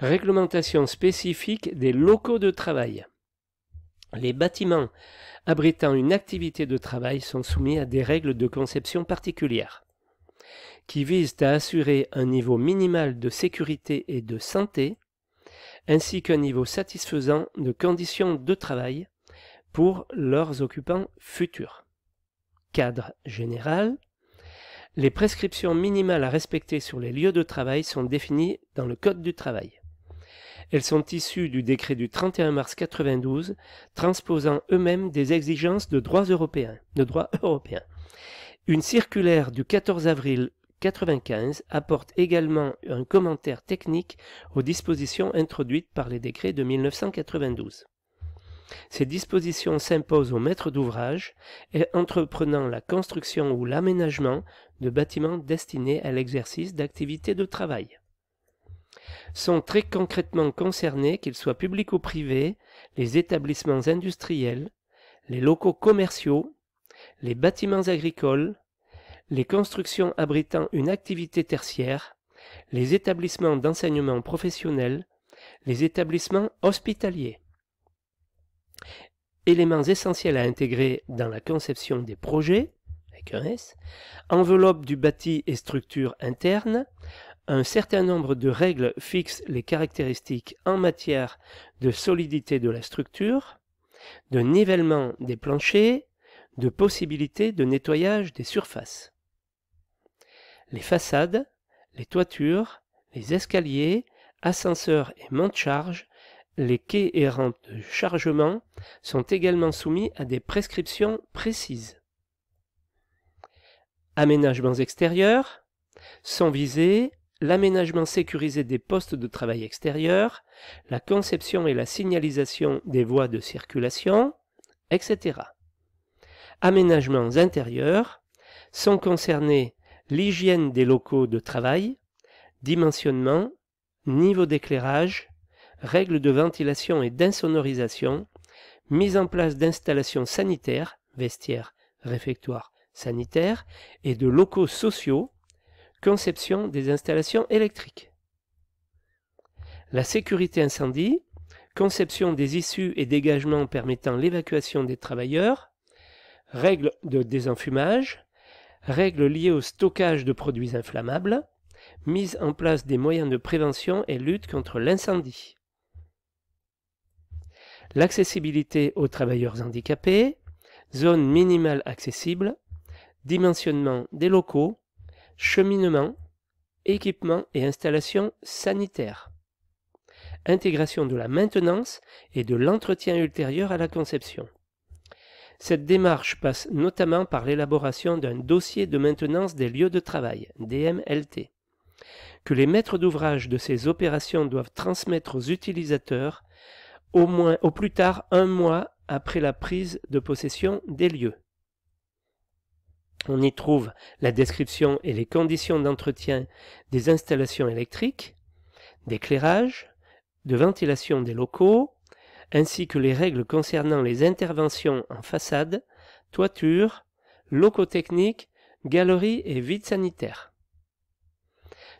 Réglementation spécifique des locaux de travail. Les bâtiments abritant une activité de travail sont soumis à des règles de conception particulières qui visent à assurer un niveau minimal de sécurité et de santé, ainsi qu'un niveau satisfaisant de conditions de travail pour leurs occupants futurs. Cadre général, les prescriptions minimales à respecter sur les lieux de travail sont définies dans le Code du travail. Elles sont issues du décret du 31 mars 92, transposant eux-mêmes des exigences de droits européens, droit européen. Une circulaire du 14 avril 95 apporte également un commentaire technique aux dispositions introduites par les décrets de 1992. Ces dispositions s'imposent aux maîtres d'ouvrage et entreprenant la construction ou l'aménagement de bâtiments destinés à l'exercice d'activités de travail sont très concrètement concernés, qu'ils soient publics ou privés, les établissements industriels, les locaux commerciaux, les bâtiments agricoles, les constructions abritant une activité tertiaire, les établissements d'enseignement professionnel, les établissements hospitaliers. Éléments essentiels à intégrer dans la conception des projets, avec enveloppe du bâti et structure interne, un certain nombre de règles fixent les caractéristiques en matière de solidité de la structure, de nivellement des planchers, de possibilité de nettoyage des surfaces. Les façades, les toitures, les escaliers, ascenseurs et monte-charge, les quais et rampes de chargement sont également soumis à des prescriptions précises. Aménagements extérieurs sont visés l'aménagement sécurisé des postes de travail extérieurs, la conception et la signalisation des voies de circulation, etc. Aménagements intérieurs sont concernés l'hygiène des locaux de travail, dimensionnement, niveau d'éclairage, règles de ventilation et d'insonorisation, mise en place d'installations sanitaires, vestiaires, réfectoires sanitaires, et de locaux sociaux, conception des installations électriques. La sécurité incendie, conception des issues et dégagements permettant l'évacuation des travailleurs, règles de désenfumage, règles liées au stockage de produits inflammables, mise en place des moyens de prévention et lutte contre l'incendie. L'accessibilité aux travailleurs handicapés, zone minimale accessible, dimensionnement des locaux, cheminement, équipement et installation sanitaire, intégration de la maintenance et de l'entretien ultérieur à la conception. Cette démarche passe notamment par l'élaboration d'un dossier de maintenance des lieux de travail, DMLT, que les maîtres d'ouvrage de ces opérations doivent transmettre aux utilisateurs au moins au plus tard un mois après la prise de possession des lieux on y trouve la description et les conditions d'entretien des installations électriques, d'éclairage, de ventilation des locaux, ainsi que les règles concernant les interventions en façade, toiture, locaux techniques, galeries et vides sanitaires.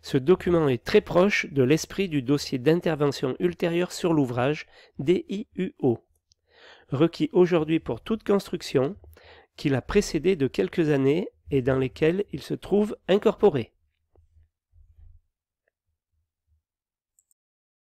Ce document est très proche de l'esprit du dossier d'intervention ultérieure sur l'ouvrage DIUO, requis aujourd'hui pour toute construction qui l'a précédé de quelques années et dans lesquelles il se trouve incorporé.